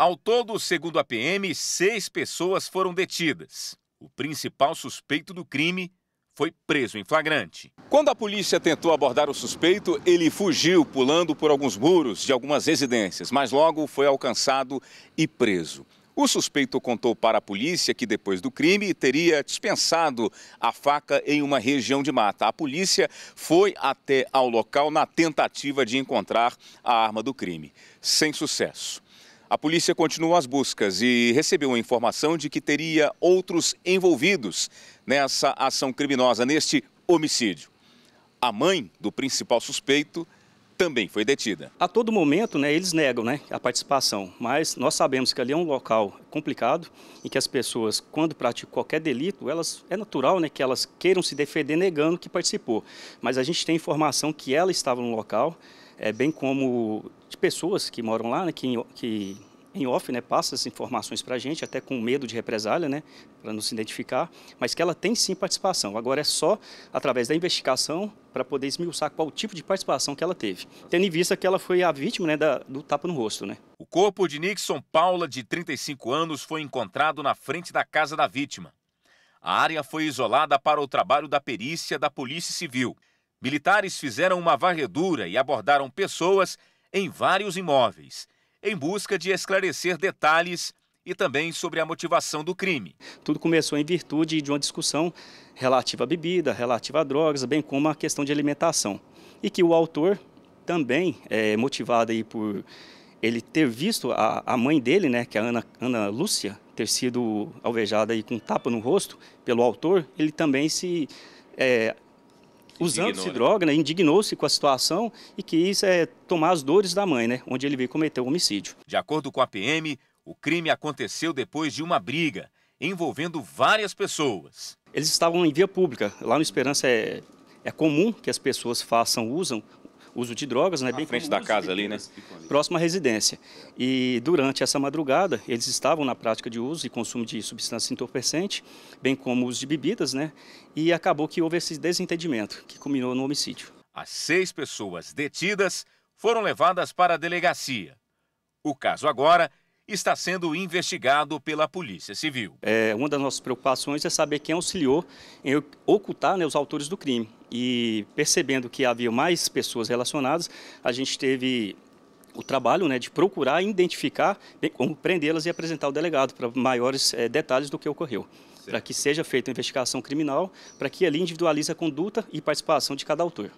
Ao todo, segundo a PM, seis pessoas foram detidas. O principal suspeito do crime foi preso em flagrante. Quando a polícia tentou abordar o suspeito, ele fugiu pulando por alguns muros de algumas residências, mas logo foi alcançado e preso. O suspeito contou para a polícia que depois do crime teria dispensado a faca em uma região de mata. A polícia foi até ao local na tentativa de encontrar a arma do crime, sem sucesso. A polícia continua as buscas e recebeu a informação de que teria outros envolvidos nessa ação criminosa, neste homicídio. A mãe do principal suspeito também foi detida. A todo momento, né, eles negam né, a participação, mas nós sabemos que ali é um local complicado em que as pessoas, quando praticam qualquer delito, elas é natural né, que elas queiram se defender negando que participou. Mas a gente tem informação que ela estava no local, é, bem como de pessoas que moram lá, né, que, que em off, né, passa as informações para a gente, até com medo de represália, né, para não se identificar, mas que ela tem sim participação. Agora é só através da investigação para poder esmiuçar qual o tipo de participação que ela teve, tendo em vista que ela foi a vítima né, da, do tapa no rosto. Né. O corpo de Nixon Paula, de 35 anos, foi encontrado na frente da casa da vítima. A área foi isolada para o trabalho da perícia da Polícia Civil militares fizeram uma varredura e abordaram pessoas em vários imóveis, em busca de esclarecer detalhes e também sobre a motivação do crime. Tudo começou em virtude de uma discussão relativa à bebida, relativa a drogas, bem como a questão de alimentação. E que o autor, também é, motivado aí por ele ter visto a, a mãe dele, né, que é a Ana, Ana Lúcia, ter sido alvejada aí com um tapa no rosto pelo autor, ele também se é, usando-se né? droga, né, indignou-se com a situação e quis é, tomar as dores da mãe, né, onde ele veio cometer o homicídio. De acordo com a PM, o crime aconteceu depois de uma briga envolvendo várias pessoas. Eles estavam em via pública. Lá no Esperança é, é comum que as pessoas façam, usam uso de drogas, né, bem frente da casa ali, né? Próximo à residência. E durante essa madrugada, eles estavam na prática de uso e consumo de substância entorpecente, bem como uso de bebidas, né? E acabou que houve esse desentendimento que culminou no homicídio. As seis pessoas detidas foram levadas para a delegacia. O caso agora está sendo investigado pela Polícia Civil. É, uma das nossas preocupações é saber quem auxiliou em ocultar né, os autores do crime. E percebendo que havia mais pessoas relacionadas, a gente teve o trabalho né, de procurar identificar, prendê-las e apresentar ao delegado para maiores é, detalhes do que ocorreu. Para que seja feita a investigação criminal, para que ali individualize a conduta e participação de cada autor.